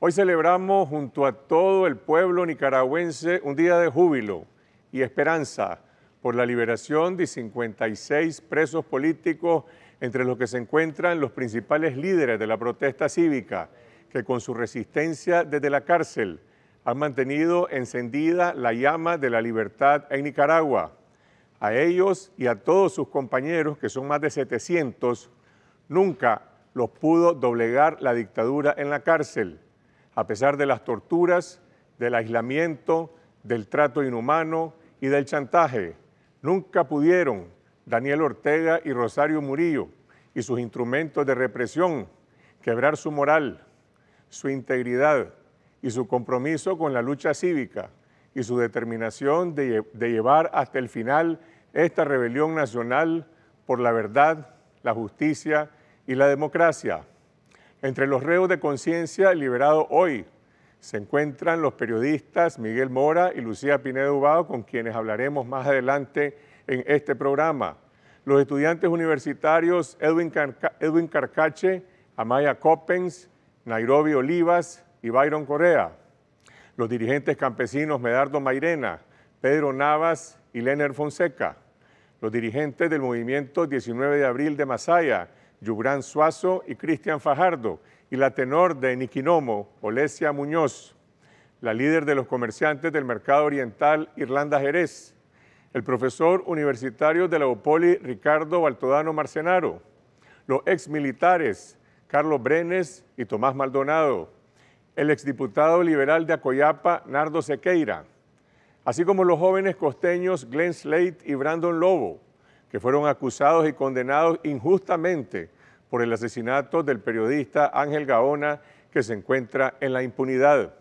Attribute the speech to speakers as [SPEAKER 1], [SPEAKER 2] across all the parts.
[SPEAKER 1] Hoy celebramos junto a todo el pueblo nicaragüense un día de júbilo y esperanza por la liberación de 56 presos políticos, entre los que se encuentran los principales líderes de la protesta cívica, que con su resistencia desde la cárcel han mantenido encendida la llama de la libertad en Nicaragua. A ellos y a todos sus compañeros, que son más de 700, nunca los pudo doblegar la dictadura en la cárcel a pesar de las torturas, del aislamiento, del trato inhumano y del chantaje. Nunca pudieron Daniel Ortega y Rosario Murillo y sus instrumentos de represión quebrar su moral, su integridad y su compromiso con la lucha cívica y su determinación de, llevar hasta el final esta rebelión nacional por la verdad, la justicia y la democracia. Entre los reos de conciencia liberados hoy se encuentran los periodistas Miguel Mora y Lucía Pinedo Ubao, con quienes hablaremos más adelante en este programa. Los estudiantes universitarios Edwin, Carcache, Amaya Coppens, Nairobi Olivas y Byron Correa. Los dirigentes campesinos Medardo Mairena, Pedro Navas y Lener Fonseca. Los dirigentes del movimiento 19 de abril de Masaya, Yubran Suazo y Cristian Fajardo, y la tenor de Niquinomo, Olesia Muñoz, la líder de los comerciantes del mercado oriental Irlanda Jerez, el profesor universitario de la Ricardo Baltodano Marcenaro, los militares Carlos Brenes y Tomás Maldonado, el exdiputado liberal de Acoyapa Nardo Sequeira, así como los jóvenes costeños Glenn Slate y Brandon Lobo, que fueron acusados y condenados injustamente por el asesinato del periodista Ángel Gaona, que se encuentra en la impunidad.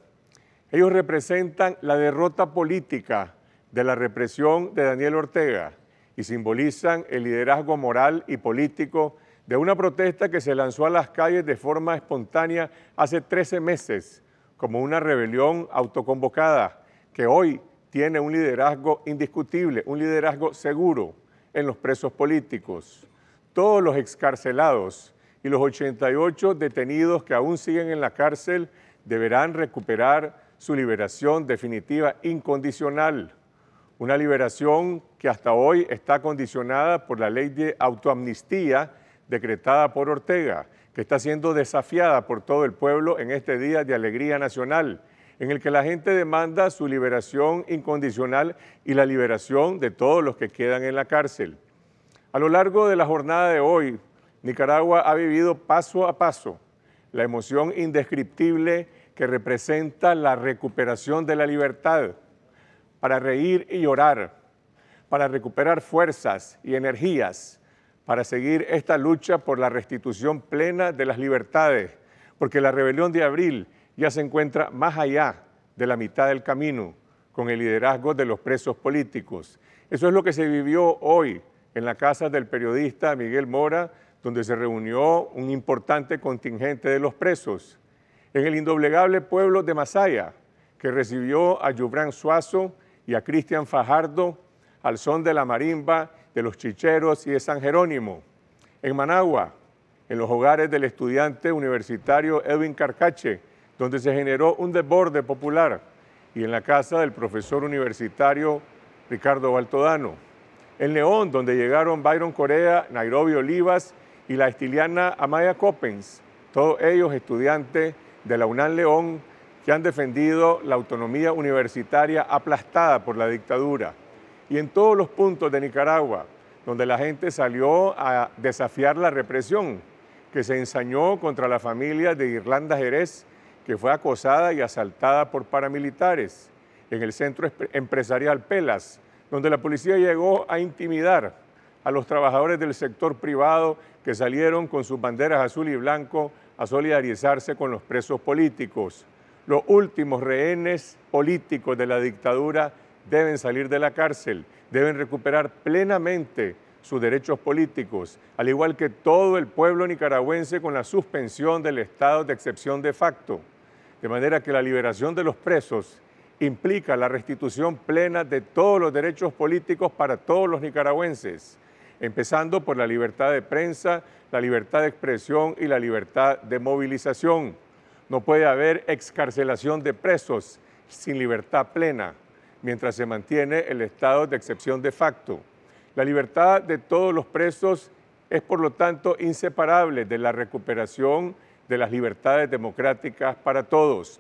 [SPEAKER 1] Ellos representan la derrota política de la represión de Daniel Ortega y simbolizan el liderazgo moral y político de una protesta que se lanzó a las calles de forma espontánea hace 13 meses como una rebelión autoconvocada que hoy tiene un liderazgo indiscutible, un liderazgo seguro en los presos políticos, todos los excarcelados y los 88 detenidos que aún siguen en la cárcel deberán recuperar su liberación definitiva incondicional, una liberación que hasta hoy está condicionada por la ley de autoamnistía decretada por Ortega, que está siendo desafiada por todo el pueblo en este Día de Alegría Nacional en el que la gente demanda su liberación incondicional y la liberación de todos los que quedan en la cárcel. A lo largo de la jornada de hoy, Nicaragua ha vivido paso a paso la emoción indescriptible que representa la recuperación de la libertad, para reír y llorar, para recuperar fuerzas y energías, para seguir esta lucha por la restitución plena de las libertades, porque la rebelión de abril ya se encuentra más allá de la mitad del camino con el liderazgo de los presos políticos. Eso es lo que se vivió hoy en la casa del periodista Miguel Mora, donde se reunió un importante contingente de los presos. En el indoblegable pueblo de Masaya, que recibió a Yubran Suazo y a Cristian Fajardo al son de la marimba, de los chicheros y de San Jerónimo. En Managua, en los hogares del estudiante universitario Edwin Carcache, donde se generó un desborde popular y en la casa del profesor universitario Ricardo Baltodano. En León, donde llegaron Byron Corea, Nairobi Olivas y la estiliana Amaya Coppens, todos ellos estudiantes de la UNAM León que han defendido la autonomía universitaria aplastada por la dictadura. Y en todos los puntos de Nicaragua, donde la gente salió a desafiar la represión que se ensañó contra la familia de Irlanda Jerez que fue acosada y asaltada por paramilitares en el centro empresarial Pelas, donde la policía llegó a intimidar a los trabajadores del sector privado que salieron con sus banderas azul y blanco a solidarizarse con los presos políticos. Los últimos rehenes políticos de la dictadura deben salir de la cárcel, deben recuperar plenamente sus derechos políticos, al igual que todo el pueblo nicaragüense con la suspensión del estado de excepción de facto. De manera que la liberación de los presos implica la restitución plena de todos los derechos políticos para todos los nicaragüenses, empezando por la libertad de prensa, la libertad de expresión y la libertad de movilización. No puede haber excarcelación de presos sin libertad plena, mientras se mantiene el estado de excepción de facto. La libertad de todos los presos es, por lo tanto, inseparable de la recuperación de las libertades democráticas para todos.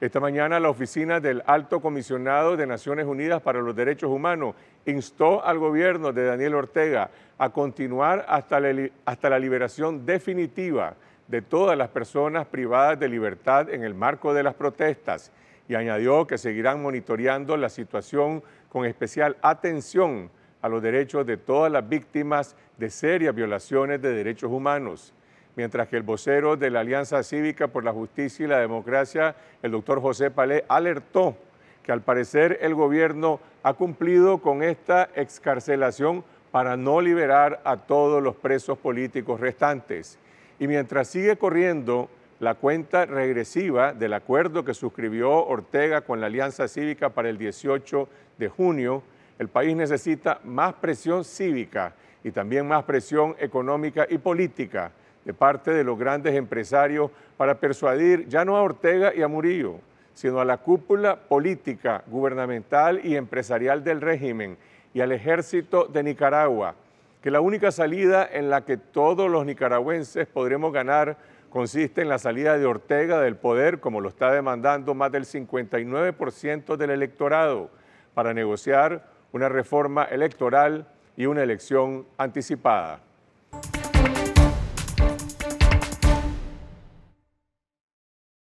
[SPEAKER 1] Esta mañana la oficina del Alto Comisionado de Naciones Unidas para los Derechos Humanos instó al gobierno de Daniel Ortega a continuar hasta la, hasta la, liberación definitiva de todas las personas privadas de libertad en el marco de las protestas y añadió que seguirán monitoreando la situación con especial atención a los derechos de todas las víctimas de serias violaciones de derechos humanos mientras que el vocero de la Alianza Cívica por la Justicia y la Democracia, el doctor José Palé, alertó que al parecer el gobierno ha cumplido con esta excarcelación para no liberar a todos los presos políticos restantes. Y mientras sigue corriendo la cuenta regresiva del acuerdo que suscribió Ortega con la Alianza Cívica para el 18 de junio, el país necesita más presión cívica y también más presión económica y política de parte de los grandes empresarios para persuadir ya no a Ortega y a Murillo, sino a la cúpula política, gubernamental y empresarial del régimen y al ejército de Nicaragua, que la única salida en la que todos los nicaragüenses podremos ganar consiste en la salida de Ortega del poder, como lo está demandando más del 59% del electorado, para negociar una reforma electoral y una elección anticipada.